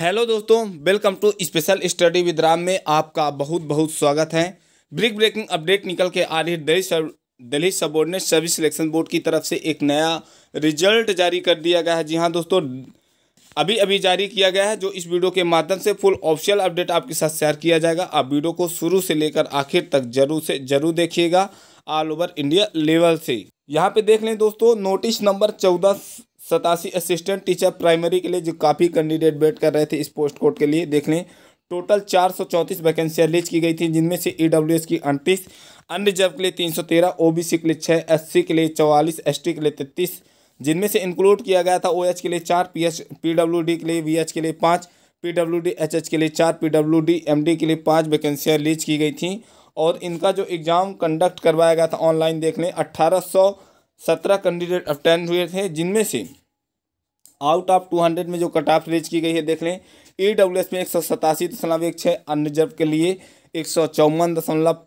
hello दोस्तों welcome to special study with Ram में आपका बहुत बहुत स्वागत है ब्रिक ब्रेकिंग अपडेट निकल के आ रही दिल्ली सब Delhi subordinate service selection board की तरफ से एक नया रिजल्ट जारी कर दिया गया है जी हाँ दोस्तों अभी अभी जारी किया गया है जो इस वीडियो के माध्यम से फुल ऑफिशियल अपडेट आपके साथ शेयर किया जाएगा आप वीडियो को शुरू से लेकर आखिर तक जरूर से जरूर देखिएगा ऑल ओवर इंडिया लेवल से यहाँ पे देख लें दोस्तों नोटिस नंबर चौदह सतासी असिस्टेंट टीचर प्राइमरी के लिए जो काफ़ी कैंडिडेट वेट कर रहे थे इस पोस्ट कोड के लिए देख लें टोटल चार सौ चौंतीस वैकेंसियाँ रिलीज की गई थी जिनमें से ई डब्ल्यू एस की अड़तीस अनरिजर्व के लिए तीन सौ तेरह ओ बी सी के लिए छः एस सी के लिए चौवालीस एस टी के लिए तैतीस जिनमें से इंक्लूड किया गया था ओ एच के लिए चार P H P W D के लिए वी एच के लिए पाँच P W D H H के लिए चार P W D M D के लिए पाँच वैकेंसियाँ रिलीज की गई थी और इनका जो एग्ज़ाम कंडक्ट करवाया गया था ऑनलाइन देख लें अट्ठारह सौ सत्रह कैंडिडेट अटेंड हुए थे जिनमें से आउट ऑफ टू हंड्रेड में जो कट ऑफ रेज की गई है देख लें ई डब्ल्यू एस में एक सौ सतासी दशमलव एक छः अनरिजर्व के लिए एक सौ चौवन दशमलव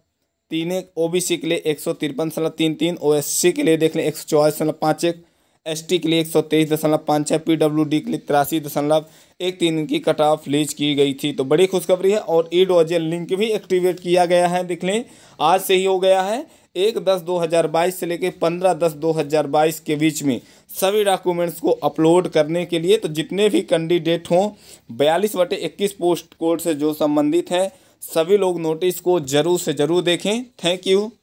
तीन एक ओ बी सी के लिए एक सौ तिरपन दशमलव तीन तीन ओ एस सी के लिए देख लें एक सौ चौवालीस दशमलव पाँच एक एसटी के लिए एक सौ तेईस दशमलव पाँच छः पी डब्ल्यू डी के लिए तिरासी दशमलव एक तीन की कट ऑफ लीज की गई थी तो बड़ी खुशखबरी है और ई डोजल लिंक भी एक्टिवेट किया गया है देख लें आज से ही हो गया है एक दस दो हज़ार बाईस से लेकर पंद्रह दस दो हज़ार बाईस के बीच में सभी डॉक्यूमेंट्स को अपलोड करने के लिए तो जितने भी कैंडिडेट हों बयालीस बटे इक्कीस पोस्ट कोड से जो संबंधित हैं सभी लोग नोटिस को ज़रूर से ज़रूर देखें थैंक यू